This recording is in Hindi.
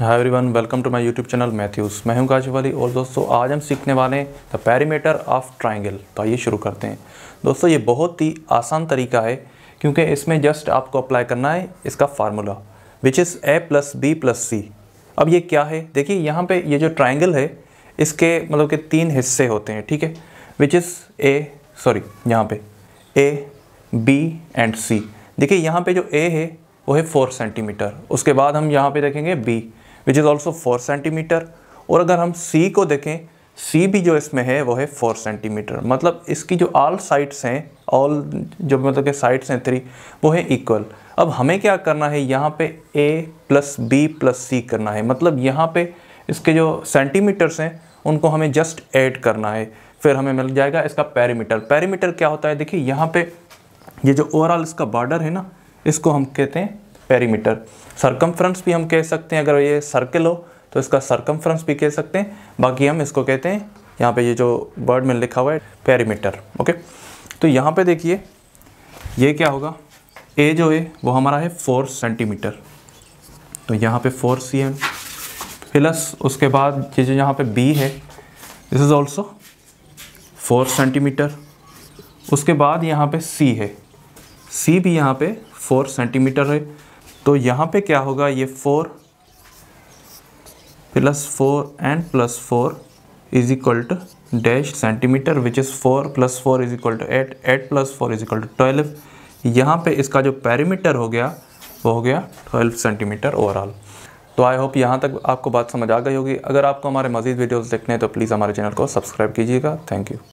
hi everyone welcome to my YouTube channel Mathews मैं हूं वाली और दोस्तों आज हम सीखने वाले हैं द पैरीमीटर ऑफ ट्राइंगल तो आइए शुरू करते हैं दोस्तों ये बहुत ही आसान तरीका है क्योंकि इसमें जस्ट आपको अप्लाई करना है इसका formula which is A plus B plus C अब ये क्या है देखिए यहाँ पर ये जो ट्राइंगल है इसके मतलब के तीन हिस्से होते हैं ठीक है विच इज़ ए सॉरी यहाँ पर ए बी एंड सी देखिए यहाँ पर जो ए है वो है फोर सेंटीमीटर उसके बाद हम यहाँ पे देखेंगे B which is also four centimetre और अगर हम सी को देखें सी भी जो इसमें है वो है फोर सेंटीमीटर मतलब इसकी जो ऑल साइड्स हैं ऑल जो मतलब के साइड्स हैं थ्री वो है इक्वल अब हमें क्या करना है यहाँ पे A plus B plus C करना है मतलब यहाँ पे इसके जो सेंटीमीटर्स हैं उनको हमें जस्ट ऐड करना है फिर हमें मिल जाएगा इसका पैरीमीटर पैरीमीटर क्या होता है देखिए यहाँ पे ये यह जो ओवरऑल इसका बॉर्डर है ना इसको हम कहते हैं पेरीमीटर सरकमफ्रेंस भी हम कह सकते हैं अगर ये सर्किल हो तो इसका सरकमफ्रेंस भी कह सकते हैं बाकी हम इसको कहते हैं यहाँ पे ये जो वर्ड में लिखा हुआ है पेरीमीटर ओके तो यहाँ पे देखिए ये क्या होगा ए जो है वो हमारा है फोर सेंटीमीटर तो यहाँ पे फोर सी एम प्लस उसके बाद ये जो यहाँ पे बी है this is also four centimetre उसके बाद यहाँ पे सी है सी भी यहाँ पे फोर सेंटीमीटर है तो यहाँ पे क्या होगा ये four plus four and plus four is equal to dash centimetre which is four plus four is equal to eight eight plus four is equal to twelve यहाँ पे इसका जो पैरीमीटर हो गया वो हो गया ट्वेल्व सेंटीमीटर ओवरऑल तो आई होप यहाँ तक आपको बात समझ आ गई होगी अगर आपको हमारे मजीद वीडियोज़ देखने हैं तो प्लीज़ हमारे चैनल को सब्सक्राइब कीजिएगा थैंक यू